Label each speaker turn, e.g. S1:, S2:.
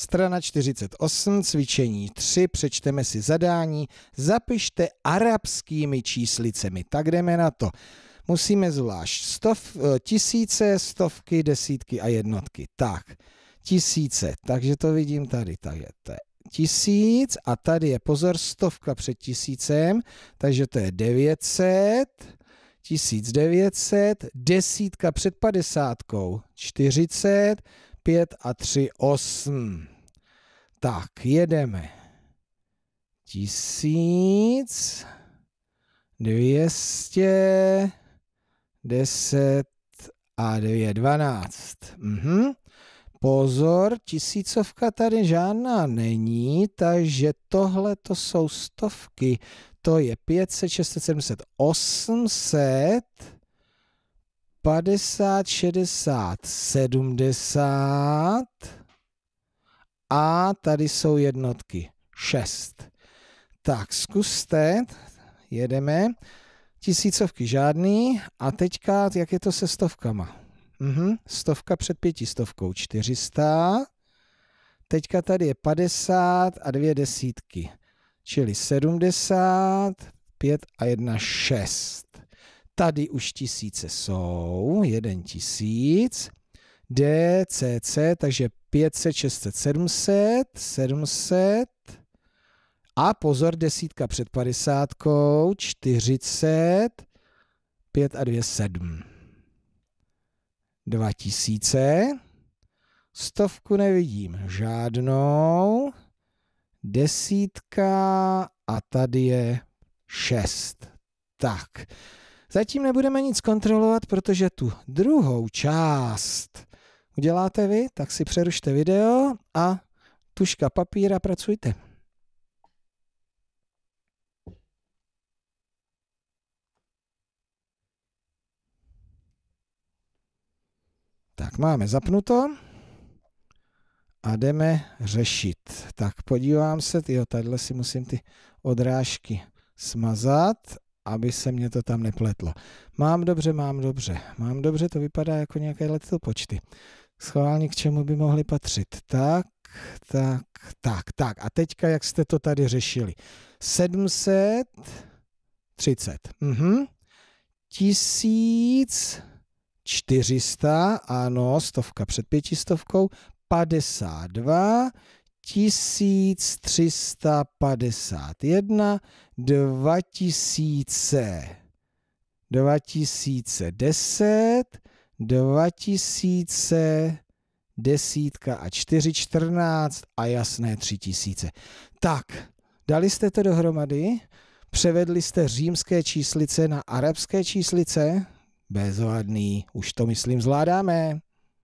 S1: Strana 48, cvičení 3, přečteme si zadání, zapište arabskými číslicemi. Tak jdeme na to. Musíme zvlášť stov, eh, tisíce, stovky, desítky a jednotky. Tak, tisíce, takže to vidím tady, tak je to tisíc a tady je pozor stovka před tisícem, takže to je 900, 1900, desítka před padesátkou, 40, 5 a 3, 8. Tak, jedeme. 1000, 200, 10 a dvě, dvanáct. Mhm. Pozor, tisícovka tady žádná není, takže tohle to jsou stovky. To je 500, 600, 700, 800. 50, 60, 70 a tady jsou jednotky 6. Tak zkuste, jedeme, tisícovky žádný a teďka jak je to se stovkama? Mhm, stovka před pětistovkou 400, teďka tady je 50 a dvě desítky, čili 70, 5 a 1, 6. Tady už tisíce jsou, jeden tisíc. D, C, C, takže 500, 600, 700, 700. A pozor, desítka před padesátkou, 40, 5 a 2, 7. 2000. Stovku nevidím žádnou. Desítka a tady je 6. Tak. Zatím nebudeme nic kontrolovat, protože tu druhou část uděláte vy, tak si přerušte video a tuška papíra pracujte. Tak máme zapnuto a jdeme řešit. Tak podívám se, jo, tadyhle si musím ty odrážky smazat aby se mě to tam nepletlo. Mám dobře, mám dobře, mám dobře, to vypadá jako nějaké počty. Schválně k čemu by mohly patřit. Tak, tak, tak, tak. A teďka, jak jste to tady řešili? 730. Mhm. 1400, ano, stovka před pětistovkou, 52, 1351, 2000, 2010, 2000, desítka a 414 a jasné 3000. Tak, dali jste to dohromady, převedli jste římské číslice na arabské číslice, bezvadný, už to myslím zvládáme.